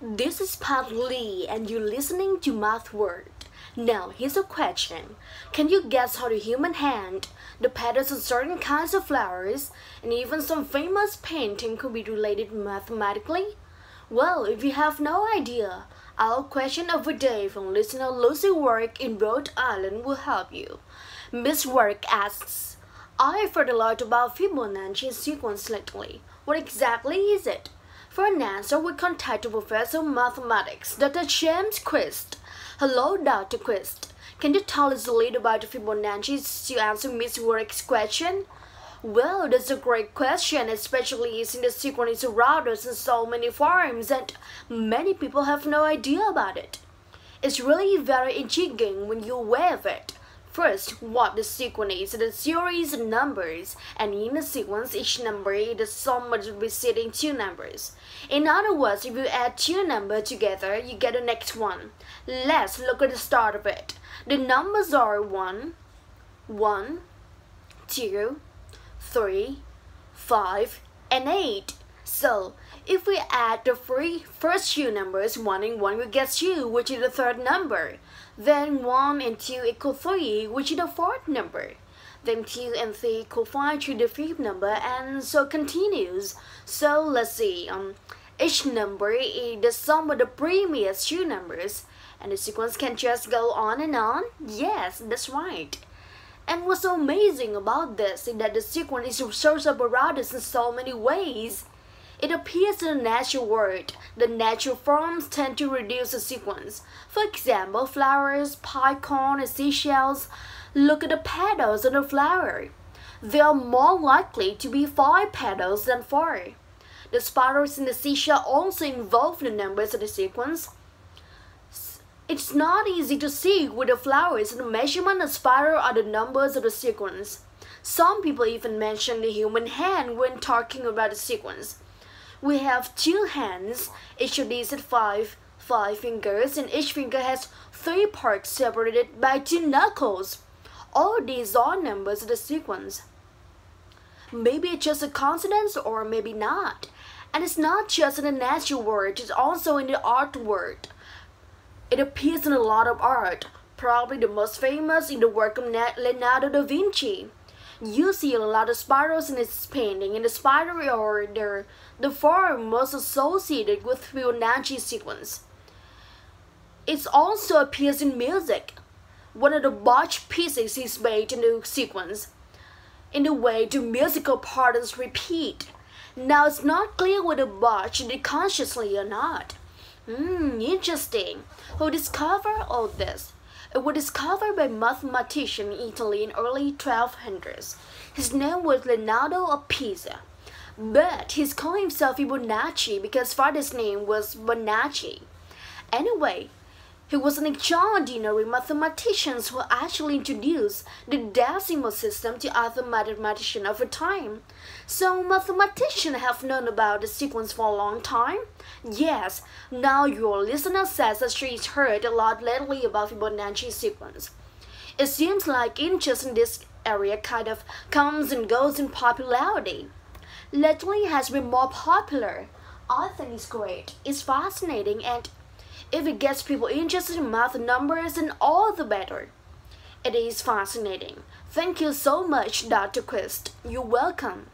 This is Pat Lee and you're listening to Math Word. Now, here's a question. Can you guess how the human hand, the petals of certain kinds of flowers, and even some famous painting could be related mathematically? Well, if you have no idea, our question of the day from listener Lucy Work in Rhode Island will help you. Miss Work asks, I heard a lot about Fibonacci sequence lately. What exactly is it? For an answer, we contact Professor Mathematics, Dr. James Quist. Hello, Dr. Quist. Can you tell us a little about Fibonacci to answer Miss Warwick's question? Well, that's a great question, especially since the sequence is around us in so many forms and many people have no idea about it. It's really very intriguing when you aware of it. First, what the sequence is. The series numbers, and in the sequence, each number is the sum of the preceding two numbers. In other words, if you add two numbers together, you get the next one. Let's look at the start of it. The numbers are 1, 1, 2, 3, 5, and 8. So, if we add the three first two numbers, 1 and 1 will get 2, which is the third number. Then 1 and 2 equal 3, which is the fourth number. Then 2 and 3 equal 5, which is the fifth number, and so continues. So, let's see. Um, each number is the sum of the previous two numbers. And the sequence can just go on and on. Yes, that's right. And what's so amazing about this is that the sequence shows up around us in so many ways. It appears in the natural world. The natural forms tend to reduce the sequence. For example, flowers, pie cones, and seashells. Look at the petals on the flower. They are more likely to be five petals than four. The spirals in the seashell also involve the numbers of the sequence. It's not easy to see with the flowers the measurement of spiral are the numbers of the sequence. Some people even mention the human hand when talking about the sequence. We have two hands. Each of these has five, five fingers, and each finger has three parts separated by two knuckles. All these are numbers in the sequence. Maybe it's just a coincidence or maybe not. And it's not just in the natural world, it's also in the art world. It appears in a lot of art, probably the most famous in the work of Leonardo da Vinci you see a lot of spirals in his painting, and the spiral order, the, form was associated with Fibonacci sequence. It also appears in music. One of the botch pieces is made in the sequence. In the way the musical patterns repeat. Now it's not clear whether Bach did consciously or not. Hmm, interesting. Who discovered all this? It was discovered by mathematician in Italy in early 1200s. His name was Leonardo of Pisa. But he's called himself Fibonacci because father's name was Bonacci. Anyway, he was an extraordinary mathematician who actually introduced the decimal system to other mathematicians over time. So mathematicians have known about the sequence for a long time? Yes, now your listener says that she's heard a lot lately about Fibonacci sequence. It seems like interest in this area kind of comes and goes in popularity. Lately has been more popular. I think it's great, it's fascinating and if it gets people interested in math numbers, then all the better. It is fascinating. Thank you so much, Dr. Quist. You're welcome.